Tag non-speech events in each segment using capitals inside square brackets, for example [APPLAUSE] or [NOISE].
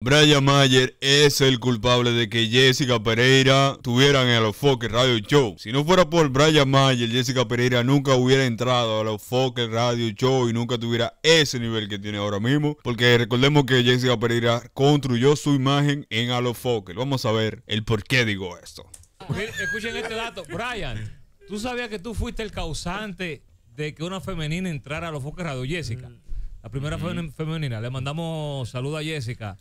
Brian Mayer es el culpable de que Jessica Pereira en el Foque Radio Show. Si no fuera por Brian Mayer, Jessica Pereira nunca hubiera entrado a los Foque Radio Show y nunca tuviera ese nivel que tiene ahora mismo. Porque recordemos que Jessica Pereira construyó su imagen en Alofoque. Vamos a ver el por qué digo esto. Escuchen este dato. Brian, tú sabías que tú fuiste el causante de que una femenina entrara a los Radio, Jessica. La primera femenina. Le mandamos saludo a Jessica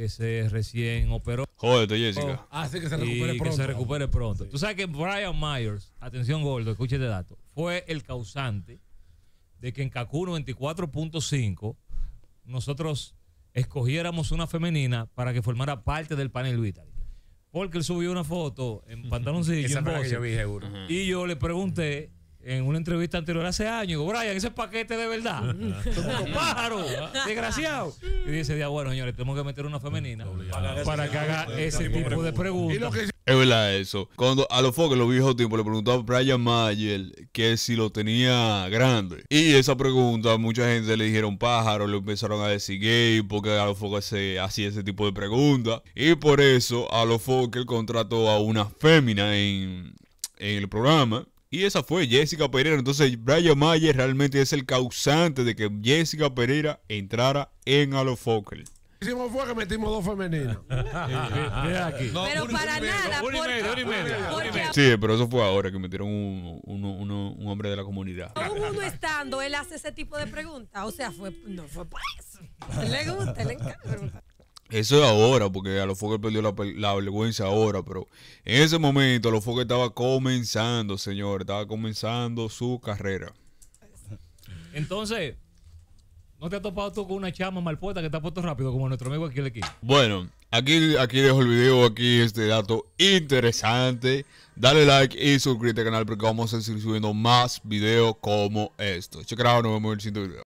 que se recién operó. Jódete, Jessica. Oh, que se recupere y pronto. Que se recupere pronto. Tú sabes que Brian Myers, atención Gordo, escuche este dato, fue el causante de que en Kakuno 94.5 nosotros escogiéramos una femenina para que formara parte del panel Vital. Porque él subió una foto en [LAUGHS] pantaloncillo. Y yo le pregunté en una entrevista anterior hace años, Brian, ese paquete de verdad. [LAUGHS] pájaro, ah, desgraciado. Y dice, día, bueno, señores, tenemos que meter una femenina para que haga ese tipo de preguntas. Es verdad eso. Cuando a los Fox los viejos tiempos le preguntaba a Brian Mayer que si lo tenía grande. Y esa pregunta, mucha gente le dijeron pájaro, le empezaron a decir gay, porque a los así hacía ese tipo de preguntas. Y por eso a los Que contrató a una fémina en, en el programa y esa fue Jessica Pereira. Entonces, Brian Mayer realmente es el causante de que Jessica Pereira entrara en Alofocal hicimos fue que metimos dos femeninos. [LAUGHS] pero para nada. Sí, pero eso fue ahora que metieron un, hombre de la comunidad. Aún uno estando, él hace ese tipo de preguntas. O sea, fue, no fue por eso. [LAUGHS] Le gusta, le encanta eso es ahora, porque a los Fokker perdió la, vergüenza ahora, pero en ese momento a los Fokker estaba comenzando, señor, estaba comenzando su carrera. Entonces, ¿no te has topado tú con una chama puesta que está puesto rápido como nuestro amigo aquí aquí? Bueno, aquí, aquí dejo el video, aquí este dato interesante. Dale like y suscríbete al canal porque vamos a seguir subiendo más videos como estos. out, nos vemos en el siguiente video.